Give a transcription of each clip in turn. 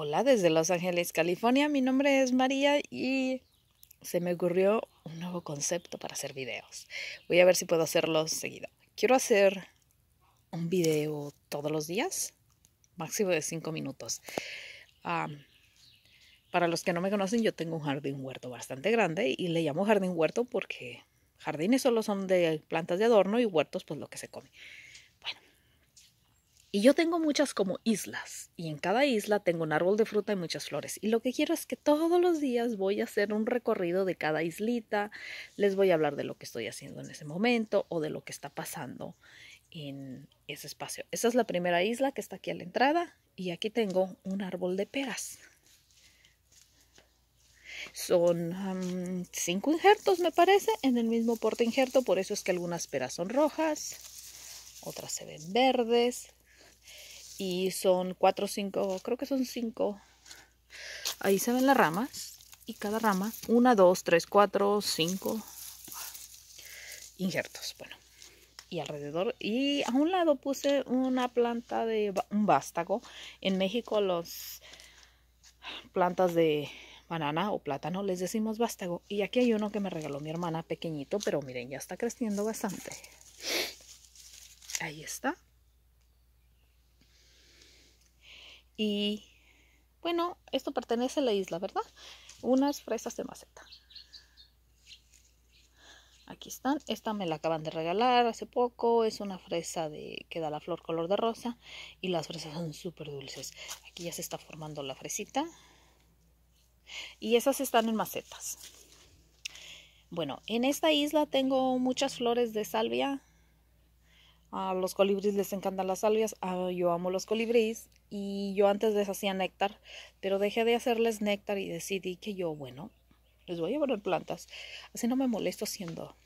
Hola desde Los Ángeles, California. Mi nombre es María y se me ocurrió un nuevo concepto para hacer videos. Voy a ver si puedo hacerlo seguido. Quiero hacer un video todos los días, máximo de 5 minutos. Ah, para los que no me conocen, yo tengo un jardín huerto bastante grande y le llamo jardín huerto porque jardines solo son de plantas de adorno y huertos pues lo que se come. Y yo tengo muchas como islas, y en cada isla tengo un árbol de fruta y muchas flores. Y lo que quiero es que todos los días voy a hacer un recorrido de cada islita, les voy a hablar de lo que estoy haciendo en ese momento o de lo que está pasando en ese espacio. Esa es la primera isla que está aquí a la entrada y aquí tengo un árbol de peras. Son cinco injertos, me parece, en el mismo porte injerto, por eso es que algunas peras son rojas, otras se ven verdes, y son cuatro o cinco, creo que son cinco. Ahí se ven las ramas y cada rama, una, dos, tres, cuatro, cinco injertos. Bueno, y alrededor, y a un lado puse una planta de un vástago. En México, las plantas de banana o plátano les decimos vástago. Y aquí hay uno que me regaló mi hermana pequeñito, pero miren, ya está creciendo bastante. Ahí está. Y bueno, esto pertenece a la isla, ¿verdad? Unas fresas de maceta. Aquí están. Esta me la acaban de regalar hace poco. Es una fresa de que da la flor color de rosa. Y las fresas son súper dulces. Aquí ya se está formando la fresita. Y esas están en macetas. Bueno, en esta isla tengo muchas flores de salvia a los colibríes les encantan las salvias. Ah, yo amo los colibríes. Y yo antes les hacía néctar. Pero dejé de hacerles néctar y decidí que yo, bueno, les voy a poner plantas. Así no me molesto haciendo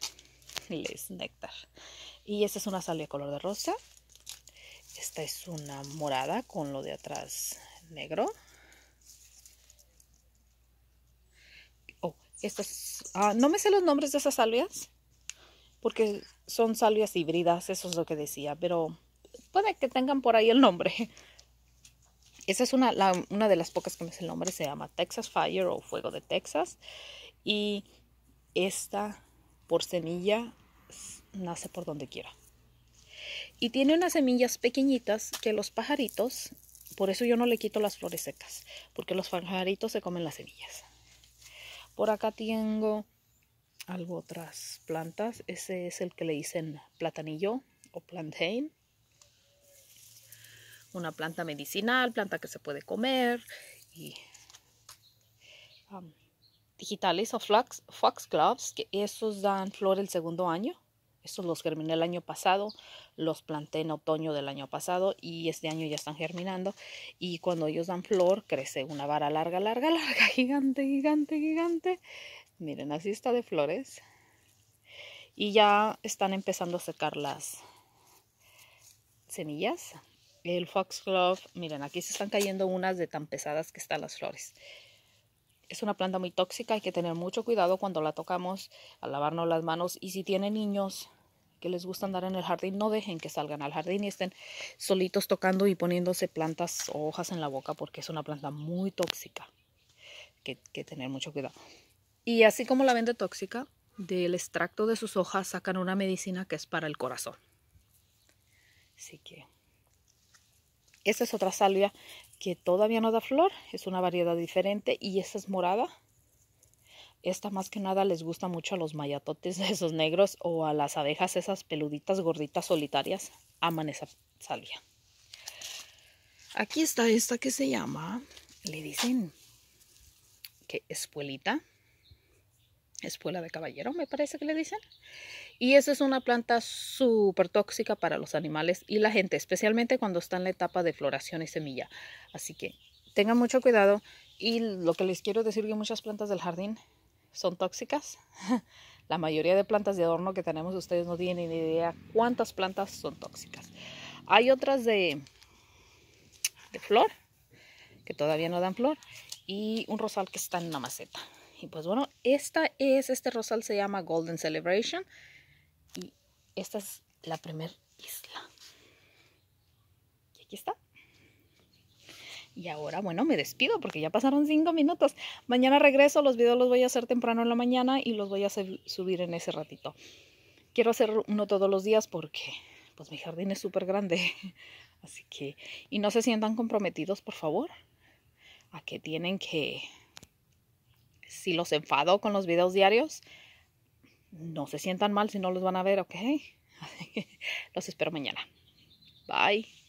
les néctar. Y esta es una salvia color de rosa. Esta es una morada con lo de atrás negro. Oh, estas. ah, no me sé los nombres de esas salvias porque son salvias híbridas, eso es lo que decía, pero puede que tengan por ahí el nombre. Esa es una, de las pocas que me hace el nombre, se llama Texas Fire o Fuego de Texas. Y esta por semilla nace por donde quiera. Y tiene unas semillas pequeñitas que los pajaritos, por eso yo no le quito las flores secas, porque los pajaritos se comen las semillas. Por acá tengo algo otras plantas. Ese es el que le dicen platanillo o plantain. Una planta medicinal, planta que se puede comer y um, digitales o fox foxgloves, que esos dan flor el segundo año. Estos los germiné el año pasado, los planté en otoño del año pasado y este año ya están germinando. Y cuando ellos dan flor, crece una vara larga, larga, larga, gigante, gigante, gigante. Miren, así está de flores. Y ya están empezando a secar las semillas. El foxglove, miren, aquí se están cayendo unas de tan pesadas que están las flores. Es una planta muy tóxica, hay que tener mucho cuidado cuando la tocamos, al lavarnos las manos. Y si tienen niños que les gusta andar en el jardín, no dejen que salgan al jardín y estén solitos tocando y poniéndose plantas o hojas en la boca porque es una planta muy tóxica. Que, que tener mucho cuidado. Y así como la vende tóxica, del extracto de sus hojas sacan una medicina que es para el corazón. Así que esa es otra salvia que todavía no da flor, es una variedad diferente y esta es morada. Esta más que nada les gusta mucho a los mayatotes esos negros o a las abejas esas peluditas gorditas solitarias. Aman esa salvia. Aquí está esta que se llama, le dicen que espuelita espuela de caballero, me parece que le dicen. Y esa es una planta súper tóxica para los animales y la gente, especialmente cuando está en la etapa de floración y semilla. Así que tengan mucho cuidado. Y lo que les quiero decir que muchas plantas del jardín son tóxicas. la mayoría de plantas de adorno que tenemos, ustedes no tienen ni idea cuántas plantas son tóxicas. Hay otras de, de flor, que todavía no dan flor, y un rosal que está en una maceta. Y pues bueno, esta es, este rosal se llama Golden Celebration. Y esta es la primera isla. Y aquí está. Y ahora, bueno, me despido porque ya pasaron cinco minutos. Mañana regreso, los videos los voy a hacer temprano en la mañana y los voy a subir en ese ratito. Quiero hacer uno todos los días porque pues mi jardín es súper grande. Así que, y no se sientan comprometidos, por favor, a que tienen que si los enfado con los videos diarios, no se sientan mal si no los van a ver, ¿ok? los espero mañana. Bye.